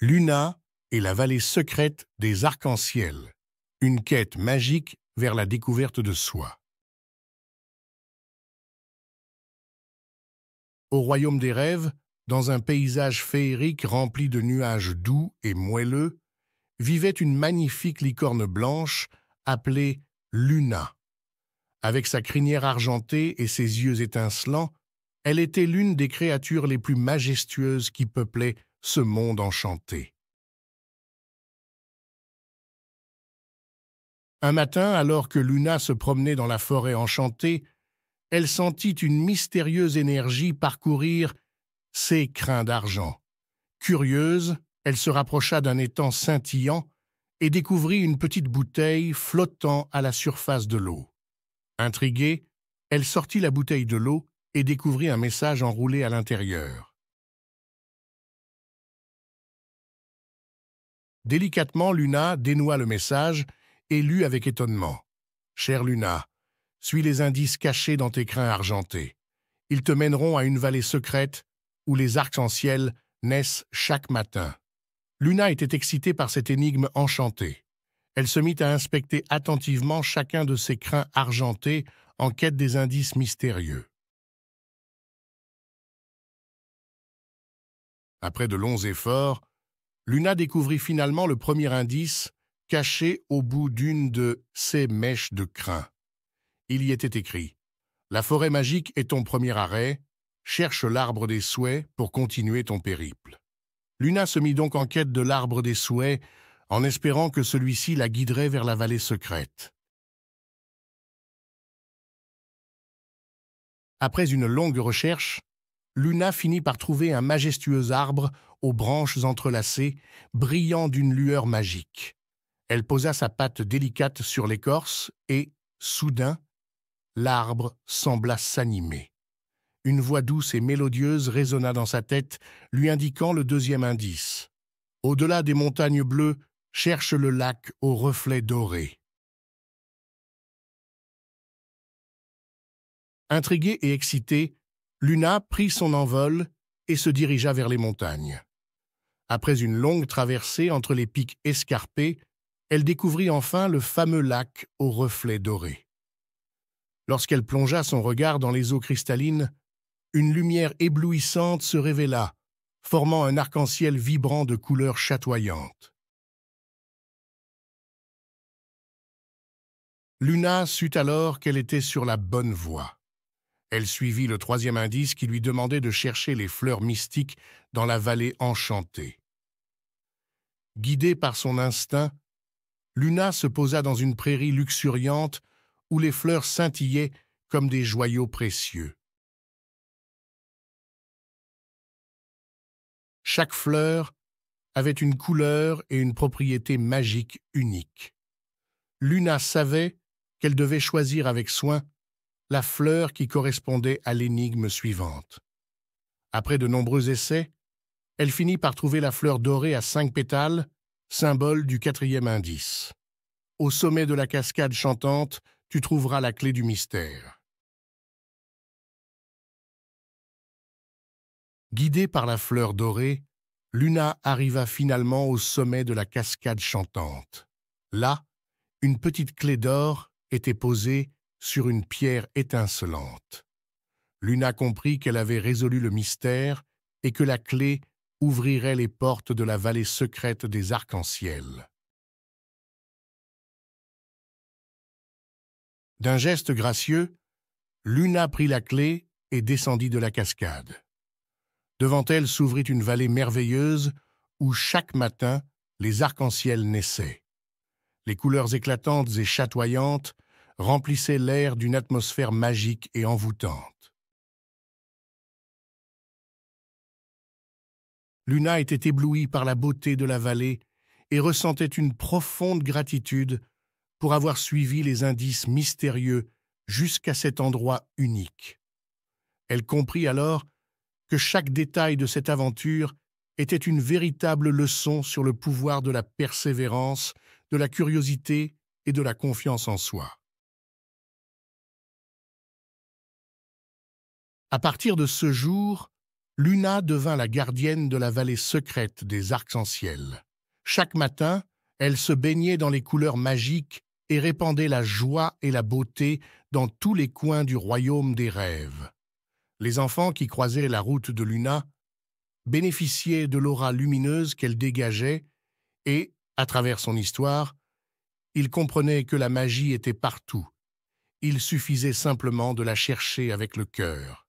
Luna est la vallée secrète des arcs-en-ciel, une quête magique vers la découverte de soi. Au royaume des rêves, dans un paysage féerique rempli de nuages doux et moelleux, vivait une magnifique licorne blanche appelée Luna. Avec sa crinière argentée et ses yeux étincelants, elle était l'une des créatures les plus majestueuses qui peuplaient ce monde enchanté. Un matin, alors que Luna se promenait dans la forêt enchantée, elle sentit une mystérieuse énergie parcourir ses crins d'argent. Curieuse, elle se rapprocha d'un étang scintillant et découvrit une petite bouteille flottant à la surface de l'eau. Intriguée, elle sortit la bouteille de l'eau et découvrit un message enroulé à l'intérieur. Délicatement, Luna dénoua le message et lut avec étonnement. Chère Luna, suis les indices cachés dans tes crins argentés. Ils te mèneront à une vallée secrète où les arcs-en-ciel naissent chaque matin. Luna était excitée par cette énigme enchantée. Elle se mit à inspecter attentivement chacun de ses crins argentés en quête des indices mystérieux. Après de longs efforts, Luna découvrit finalement le premier indice caché au bout d'une de ces mèches de crin. Il y était écrit La forêt magique est ton premier arrêt, cherche l'arbre des souhaits pour continuer ton périple. Luna se mit donc en quête de l'arbre des souhaits, en espérant que celui-ci la guiderait vers la vallée secrète. Après une longue recherche, Luna finit par trouver un majestueux arbre aux branches entrelacées, brillant d'une lueur magique. Elle posa sa patte délicate sur l'écorce et, soudain, l'arbre sembla s'animer. Une voix douce et mélodieuse résonna dans sa tête, lui indiquant le deuxième indice. Au-delà des montagnes bleues, cherche le lac aux reflets dorés. Intriguée et excitée, Luna prit son envol et se dirigea vers les montagnes. Après une longue traversée entre les pics escarpés, elle découvrit enfin le fameux lac aux reflets dorés. Lorsqu'elle plongea son regard dans les eaux cristallines, une lumière éblouissante se révéla, formant un arc-en-ciel vibrant de couleurs chatoyantes. Luna sut alors qu'elle était sur la bonne voie. Elle suivit le troisième indice qui lui demandait de chercher les fleurs mystiques dans la vallée enchantée. Guidée par son instinct, Luna se posa dans une prairie luxuriante où les fleurs scintillaient comme des joyaux précieux. Chaque fleur avait une couleur et une propriété magique unique. Luna savait qu'elle devait choisir avec soin la fleur qui correspondait à l'énigme suivante. Après de nombreux essais, elle finit par trouver la fleur dorée à cinq pétales, symbole du quatrième indice. Au sommet de la cascade chantante, tu trouveras la clé du mystère. Guidée par la fleur dorée, Luna arriva finalement au sommet de la cascade chantante. Là, une petite clé d'or était posée sur une pierre étincelante. Luna comprit qu'elle avait résolu le mystère et que la clé ouvrirait les portes de la vallée secrète des arcs-en-ciel. D'un geste gracieux, Luna prit la clé et descendit de la cascade. Devant elle s'ouvrit une vallée merveilleuse où chaque matin les arcs-en-ciel naissaient. Les couleurs éclatantes et chatoyantes remplissait l'air d'une atmosphère magique et envoûtante. Luna était éblouie par la beauté de la vallée et ressentait une profonde gratitude pour avoir suivi les indices mystérieux jusqu'à cet endroit unique. Elle comprit alors que chaque détail de cette aventure était une véritable leçon sur le pouvoir de la persévérance, de la curiosité et de la confiance en soi. À partir de ce jour, Luna devint la gardienne de la vallée secrète des arcs-en-ciel. Chaque matin, elle se baignait dans les couleurs magiques et répandait la joie et la beauté dans tous les coins du royaume des rêves. Les enfants qui croisaient la route de Luna bénéficiaient de l'aura lumineuse qu'elle dégageait et, à travers son histoire, ils comprenaient que la magie était partout. Il suffisait simplement de la chercher avec le cœur.